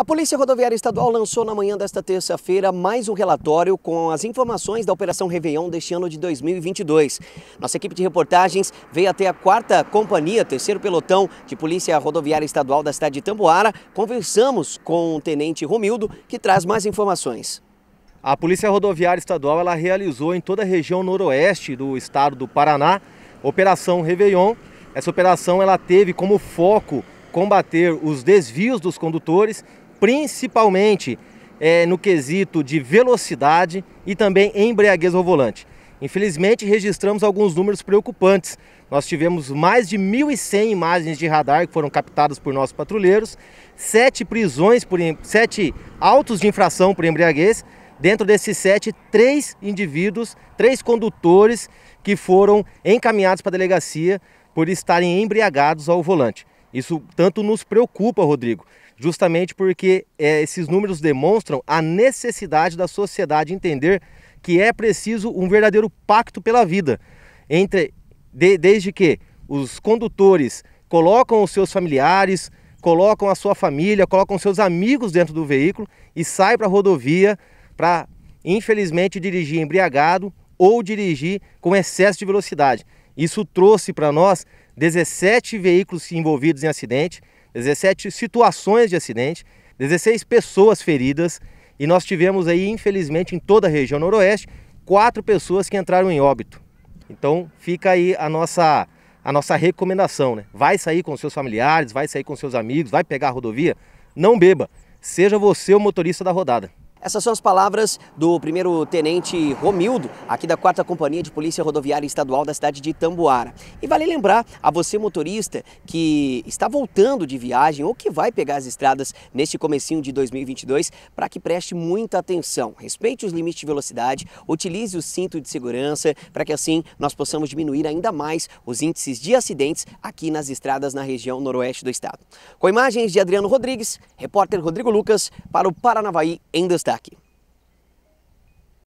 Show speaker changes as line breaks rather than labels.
A Polícia Rodoviária Estadual lançou na manhã desta terça-feira mais um relatório com as informações da Operação Réveillon deste ano de 2022. Nossa equipe de reportagens veio até a quarta companhia, terceiro pelotão de Polícia Rodoviária Estadual da cidade de Tamboara. Conversamos com o tenente Romildo, que traz mais informações. A Polícia Rodoviária Estadual
ela realizou em toda a região noroeste do estado do Paraná Operação Réveillon. Essa operação ela teve como foco combater os desvios dos condutores principalmente é, no quesito de velocidade e também embriaguez ao volante. Infelizmente, registramos alguns números preocupantes. Nós tivemos mais de 1.100 imagens de radar que foram captadas por nossos patrulheiros, sete prisões, por, sete autos de infração por embriaguez. Dentro desses sete, três indivíduos, três condutores que foram encaminhados para a delegacia por estarem embriagados ao volante. Isso tanto nos preocupa, Rodrigo, justamente porque é, esses números demonstram a necessidade da sociedade entender que é preciso um verdadeiro pacto pela vida, entre de, desde que os condutores colocam os seus familiares, colocam a sua família, colocam seus amigos dentro do veículo e sai para a rodovia para, infelizmente, dirigir embriagado ou dirigir com excesso de velocidade. Isso trouxe para nós 17 veículos envolvidos em acidente, 17 situações de acidente, 16 pessoas feridas e nós tivemos aí, infelizmente, em toda a região noroeste, quatro pessoas que entraram em óbito. Então fica aí a nossa, a nossa recomendação, né? Vai sair com seus familiares, vai sair com seus amigos, vai pegar a rodovia, não beba.
Seja você o motorista da rodada. Essas são as palavras do primeiro tenente Romildo, aqui da 4 Companhia de Polícia Rodoviária Estadual da cidade de Itambuara. E vale lembrar a você motorista que está voltando de viagem ou que vai pegar as estradas neste comecinho de 2022 para que preste muita atenção. Respeite os limites de velocidade, utilize o cinto de segurança para que assim nós possamos diminuir ainda mais os índices de acidentes aqui nas estradas na região noroeste do estado. Com imagens de Adriano Rodrigues, repórter Rodrigo Lucas para o Paranavaí em destaque. থাকি